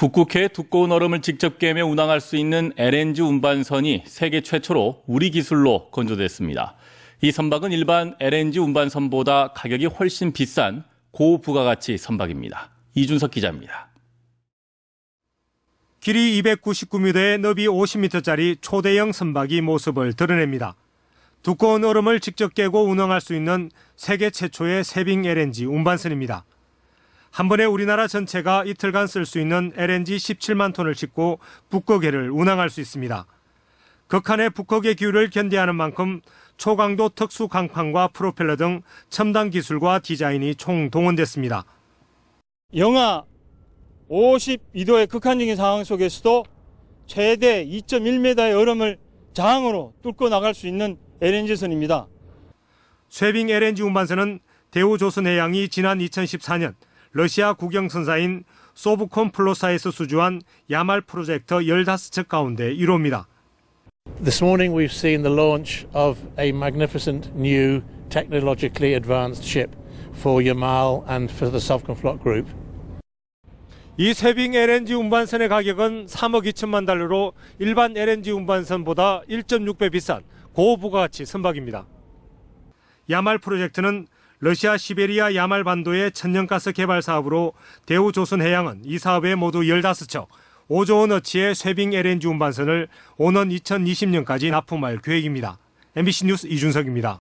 북극해의 두꺼운 얼음을 직접 깨며 운항할 수 있는 LNG 운반선이 세계 최초로 우리 기술로 건조됐습니다. 이 선박은 일반 LNG 운반선보다 가격이 훨씬 비싼 고부가가치 선박입니다. 이준석 기자입니다. 길이 299m에 너비 50m짜리 초대형 선박이 모습을 드러냅니다. 두꺼운 얼음을 직접 깨고 운항할 수 있는 세계 최초의 세빙 LNG 운반선입니다. 한 번에 우리나라 전체가 이틀간 쓸 수 있는 LNG 17만 톤을 싣고 북극해를 운항할 수 있습니다. 극한의 북극의 기후를 견디하는 만큼 초강도 특수 강판과 프로펠러 등 첨단 기술과 디자인이 총 동원됐습니다. 영하 52도의 극한적인 상황 속에서도 최대 2.1m의 얼음을 장으로 뚫고 나갈 수 있는 LNG선입니다. 쇠빙 LNG 운반선은 대우조선해양이 지난 2014년 러시아 국영선사인 소브콘 플로사에서 수주한 야말 프로젝터 15척 가운데 1호입니다. This morning we've seen the launch of a magnificent new technologically advanced ship for Yamal and for the Sovcomflot group. 이 세빙 LNG 운반선의 가격은 3억 2천만 달러로 일반 LNG 운반선보다 1.6배 비싼 고부가가치 선박입니다. 야말 프로젝트는 러시아 시베리아 야말 반도의 천연가스 개발 사업으로 대우조선해양은 이 사업에 모두 15척 5조 원어치의 쇠빙 LNG 운반선을 오는 2020년까지 납품할 계획입니다. MBC 뉴스 이준석입니다.